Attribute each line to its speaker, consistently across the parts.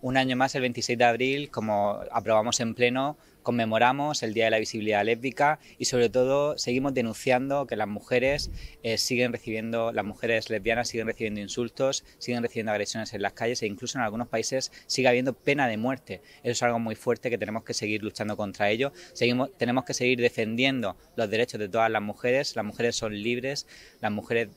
Speaker 1: un año más, el 26 de abril, como aprobamos en pleno, conmemoramos el Día de la Visibilidad Lésbica y sobre todo seguimos denunciando que las mujeres eh, siguen recibiendo, las mujeres lesbianas siguen recibiendo insultos, siguen recibiendo agresiones en las calles e incluso en algunos países sigue habiendo pena de muerte. Eso es algo muy fuerte que tenemos que seguir luchando contra ello. Seguimos, tenemos que seguir defendiendo los derechos de todas las mujeres. Las mujeres son libres, las mujeres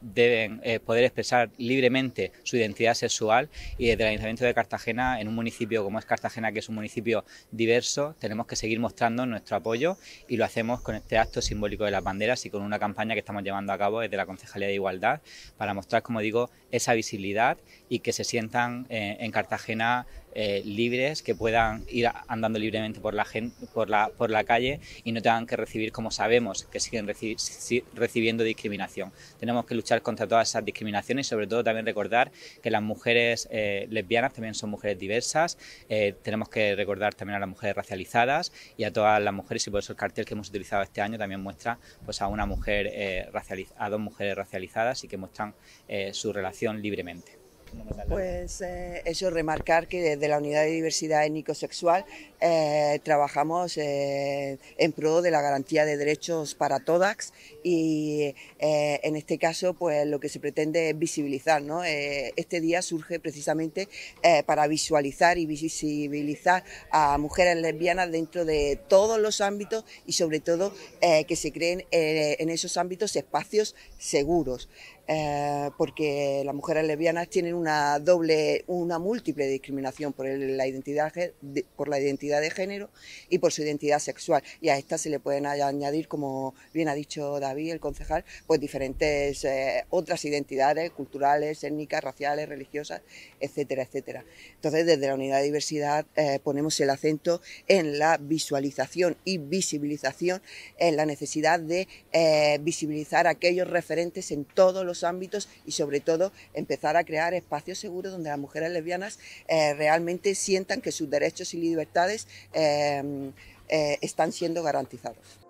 Speaker 1: deben eh, poder expresar libremente su identidad sexual y desde el Ayuntamiento de Cartagena, en un municipio como es Cartagena, que es un municipio diverso, tenemos que seguir mostrando nuestro apoyo y lo hacemos con este acto simbólico de las banderas y con una campaña que estamos llevando a cabo desde la Concejalía de Igualdad para mostrar, como digo, esa visibilidad y que se sientan eh, en Cartagena eh, libres, que puedan ir andando libremente por la, por, la, calle y no tengan que recibir, como sabemos, que siguen recibiendo discriminación. Tenemos que luchar contra todas esas discriminaciones y sobre todo también recordar que las mujeres eh, lesbianas también son mujeres diversas, eh, tenemos que recordar también a las mujeres racializadas y a todas las mujeres y por eso el cartel que hemos utilizado este año también muestra pues, a, una mujer, a dos mujeres racializadas y que muestran su relación libremente.
Speaker 2: Pues eh, eso, remarcar que desde la Unidad de Diversidad Étnico-Sexual eh, trabajamos eh, en pro de la garantía de derechos para todas y en este caso pues lo que se pretende es visibilizar. este día surge precisamente para visualizar y visibilizar a mujeres lesbianas dentro de todos los ámbitos y sobre todo que se creen en esos ámbitos espacios seguros. Eh, porque las mujeres lesbianas tienen una doble, una múltiple discriminación por la identidad de, por la identidad de género y por su identidad sexual. Y a esta se le pueden añadir, como bien ha dicho David, el concejal, pues diferentes eh, otras identidades culturales, étnicas, raciales, religiosas, etcétera, etcétera. Entonces, desde la unidad de diversidad eh, ponemos el acento en la visualización y visibilización, en la necesidad de visibilizar aquellos referentes en todos los ámbitos y sobre todo empezar a crear espacios seguros donde las mujeres lesbianas eh, realmente sientan que sus derechos y libertades eh, eh, están siendo garantizados.